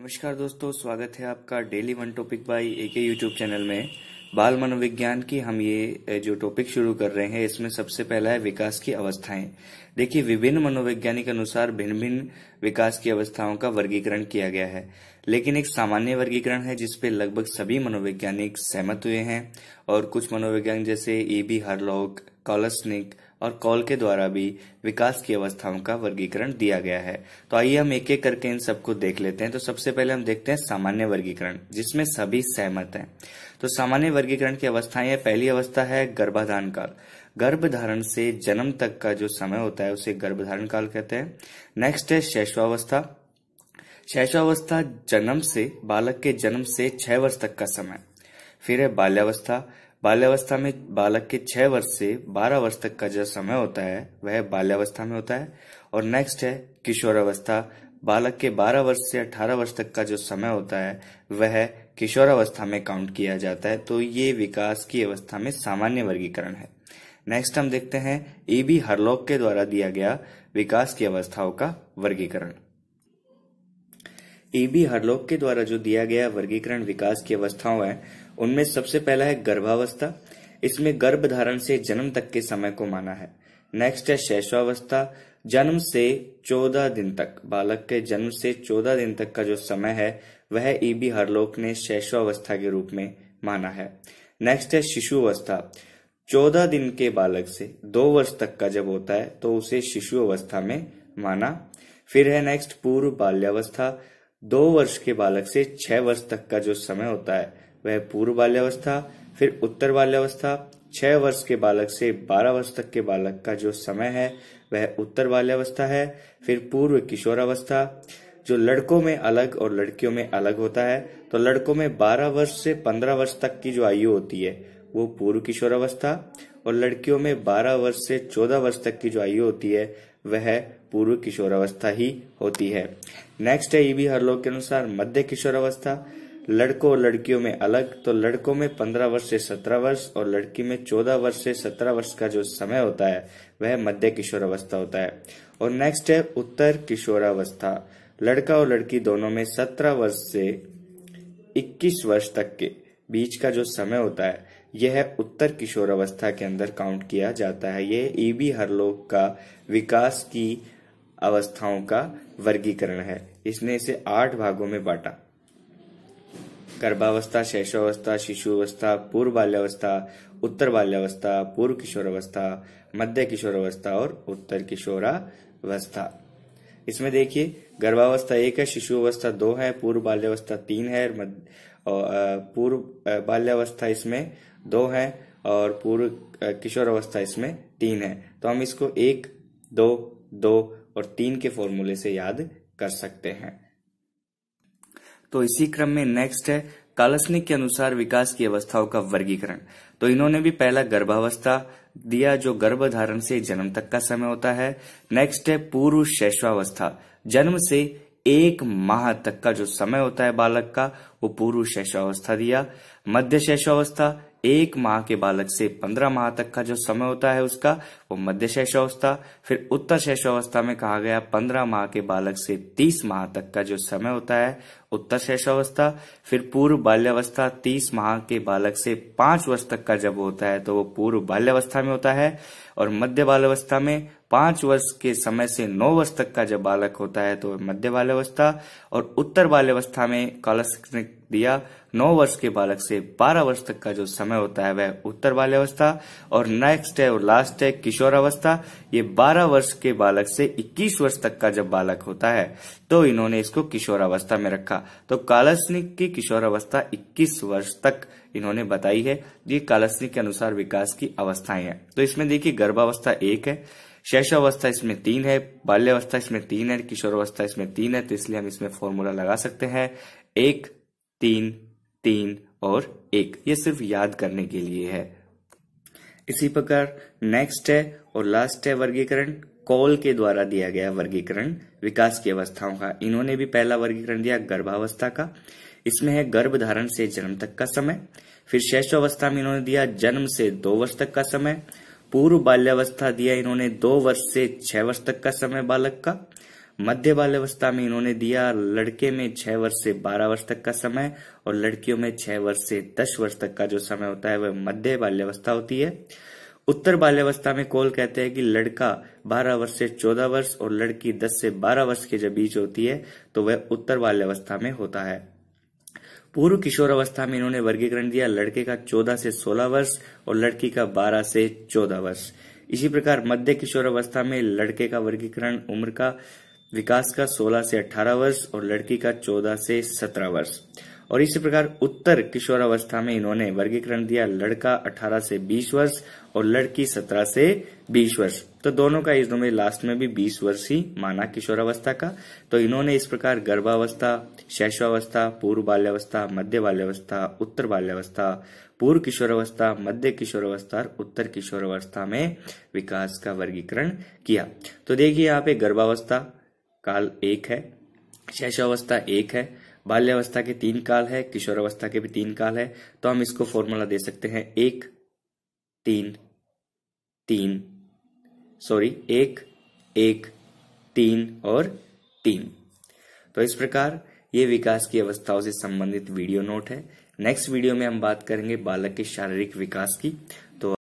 नमस्कार दोस्तों स्वागत है आपका daily one topic by A K YouTube channel में बाल मनोविज्ञान की हम ये जो टॉपिक शुरू कर रहे हैं इसमें सबसे पहला है विकास की अवस्थाएं देखिए विभिन्न मनोवैज्ञानिक अनुसार भिन्न भिन्न विकास की अवस्थाओं का वर्गीकरण किया गया है लेकिन एक सामान्य वर्गीकरण है जिसपे लगभग सभी मनोवैज्ञानिक सहमत हुए हैं और कुछ मनोविज्ञान जैसे ए बी हरलॉक कॉलस्निक और कॉल के द्वारा भी विकास की अवस्थाओं का वर्गीकरण दिया गया है तो आइए हम एक एक करके इन सबको देख लेते हैं तो सबसे पहले हम देखते हैं सामान्य वर्गीकरण जिसमें सभी सहमत हैं तो सामान्य वर्गीकरण की अवस्थाएं पहली अवस्था है गर्भाधान काल गर्भधारण से जन्म तक का जो समय होता है उसे गर्भधारण काल कहते हैं नेक्स्ट है शैशवावस्था शैशवावस्था जन्म से बालक के जन्म से छह वर्ष तक का समय फिर है बाल्यावस्था बाल्यावस्था में बालक के छह वर्ष से बारह वर्ष तक का जो समय होता है वह बाल्यावस्था में होता है और नेक्स्ट है किशोरावस्था बालक के बारह वर्ष से अठारह वर्ष तक का जो समय होता है वह किशोरावस्था में काउंट किया जाता है तो ये विकास की अवस्था में सामान्य वर्गीकरण है नेक्स्ट हम देखते हैं ई e बी हरलोक के द्वारा दिया गया विकास की अवस्थाओं का वर्गीकरण ईबी हरलोक के द्वारा जो दिया गया वर्गीकरण विकास की अवस्थाओं है उनमें सबसे पहला है गर्भावस्था इसमें गर्भ धारण से जन्म तक के समय को माना है नेक्स्ट है शैशवावस्था जन्म से चौदह दिन तक बालक के जन्म से चौदह दिन तक का जो समय है वह ईबी हरलोक ने शैशवावस्था के रूप में माना है नेक्स्ट है शिशु अवस्था चौदह दिन के बालक से दो वर्ष तक का जब होता है तो उसे शिशु अवस्था में माना फिर है नेक्स्ट पूर्व बाल्यावस्था दो वर्ष के बालक से छह वर्ष तक का जो समय होता है वह पूर्व बाल्यावस्था फिर उत्तर बाल्यावस्था छह वर्ष के बालक से बारह वर्ष तक के बालक का जो समय है वह उत्तर बाल्यावस्था है फिर पूर्व किशोरावस्था जो लड़कों में अलग और लड़कियों में अलग होता है तो लड़कों में बारह वर्ष से पंद्रह वर्ष तक की जो आयु होती है वो पूर्व किशोरावस्था और लड़कियों में बारह वर्ष से चौदह वर्ष तक की जो आयु होती है वह पूर्व किशोरावस्था ही होती है नेक्स्ट है ये e भी हर लोग के अनुसार मध्य किशोरावस्था लड़कों और लड़कियों में अलग तो लड़कों में पंद्रह वर्ष से सत्रह वर्ष और लड़की में चौदह वर्ष से सत्रह वर्ष का जो समय होता है वह मध्य किशोरावस्था होता है और नेक्स्ट है उत्तर किशोरावस्था लड़का और लड़की दोनों में सत्रह वर्ष से इक्कीस वर्ष तक के बीच का जो समय होता है यह उत्तर किशोरावस्था के अंदर काउंट किया जाता है यह ईबी e बी हरलोक का विकास की अवस्थाओं का वर्गीकरण है इसने इसे आठ भागों में बांटा गर्भावस्था शैशवावस्था शिशुअवस्था पूर्व बाल्यावस्था उत्तर बाल्यावस्था पूर्व किशोरावस्था मध्य किशोरावस्था और उत्तर किशोरावस्था इसमें देखिए गर्भावस्था एक है शिशु अवस्था दो है पूर्व बाल्यावस्था तीन है पूर्व बाल्यावस्था इसमें दो है और पूर्व किशोर अवस्था इसमें तीन है तो हम इसको एक दो दो और तीन के फॉर्मूले से याद कर सकते हैं तो इसी क्रम में नेक्स्ट है कालसनिक के अनुसार विकास की अवस्थाओं का वर्गीकरण तो इन्होंने भी पहला गर्भावस्था दिया जो गर्भधारण से जन्म तक का समय होता है नेक्स्ट है पूर्व शैशवावस्था जन्म से एक माह तक का जो समय होता है बालक का वो पूर्व शैशवावस्था दिया मध्य शैशवावस्था एक माह के बालक से पंद्रह माह तक का जो समय होता है उसका वो मध्य शैशवावस्था फिर उत्तर शैशवावस्था में कहा गया पंद्रह माह के बालक से तीस माह तक का जो समय होता है उत्तर शैशवावस्था फिर पूर्व बाल्यावस्था तीस माह के बालक से पांच वर्ष तक का जब होता है तो वो पूर्व बाल्यावस्था में होता है और मध्य बाल्यावस्था में पांच वर्ष के समय से नौ वर्ष तक का जब बालक होता है तो मध्य बाल्यावस्था और उत्तर बाल्यावस्था में कॉलस ने दिया नौ वर्ष के बालक से बारह वर्ष तक का जो समय होता है वह उत्तर बाल्यावस्था और नेक्स्ट है और लास्ट है किशोर अवस्था ये बारह वर्ष के बालक से इक्कीस वर्ष तक का जब बालक होता है तो इन्होंने इसको किशोर अवस्था में रखा था तो कालसनिक की किशोर अवस्था 21 वर्ष तक इन्होंने बताई है ये कालसनिक के अनुसार विकास की अवस्थाएं हैं तो इसमें देखिए गर्भावस्था एक है शैशावस्था इसमें तीन है बाल्यावस्था इसमें तीन है किशोरावस्था इसमें तीन है तो इसलिए हम इसमें फॉर्मूला लगा सकते हैं एक तीन तीन और एक ये सिर्फ याद करने के लिए है इसी प्रकार नेक्स्ट है और लास्ट है वर्गीकरण कॉल के द्वारा दिया गया वर्गीकरण विकास की अवस्थाओं का इन्होंने भी पहला वर्गीकरण दिया गर्भावस्था का इसमें है गर्भधारण से जन्म तक का समय फिर अवस्था में इन्होंने दिया जन्म से दो वर्ष तक का समय पूर्व बाल्यावस्था दिया इन्होंने दो वर्ष से छह वर्ष तक का समय बालक का मध्य बाल्यावस्था में इन्होंने दिया लड़के में छह वर्ष से बारह वर्ष तक का समय और लड़कियों में छह वर्ष से दस वर्ष तक का जो समय होता है वह मध्य बाल्यावस्था होती है उत्तर बाल्यावस्था में कॉल कहते हैं कि लड़का 12 वर्ष से 14 वर्ष और लड़की 10 से 12 वर्ष के जब बीच होती है तो वह उत्तर बाल्यावस्था में होता है पूर्व किशोर अवस्था में इन्होंने वर्गीकरण दिया लड़के का 14 से 16 वर्ष और लड़की का 12 से 14 वर्ष इसी प्रकार मध्य किशोर अवस्था में लड़के का वर्गीकरण उम्र का विकास का सोलह से अठारह वर्ष और लड़की का चौदह से सत्रह वर्ष और इसी प्रकार उत्तर किशोरावस्था में इन्होंने वर्गीकरण दिया लड़का 18 से 20 वर्ष और लड़की 17 से 20 वर्ष तो दोनों का इस में लास्ट में भी 20 वर्ष ही माना किशोरावस्था का तो इन्होंने इस प्रकार गर्भावस्था शैशवावस्था पूर्व बाल्यावस्था मध्य बाल्यावस्था उत्तर बाल्यावस्था पूर्व किशोरावस्था मध्य किशोरावस्था और उत्तर किशोरावस्था में विकास का वर्गीकरण किया तो देखिए यहाँ पे गर्भावस्था काल एक है शैशवावस्था एक है बाल्यावस्था के तीन काल है किशोरावस्था के भी तीन काल है तो हम इसको फॉर्मूला दे सकते हैं एक तीन तीन सॉरी एक एक तीन और तीन तो इस प्रकार ये विकास की अवस्थाओं से संबंधित वीडियो नोट है नेक्स्ट वीडियो में हम बात करेंगे बालक के शारीरिक विकास की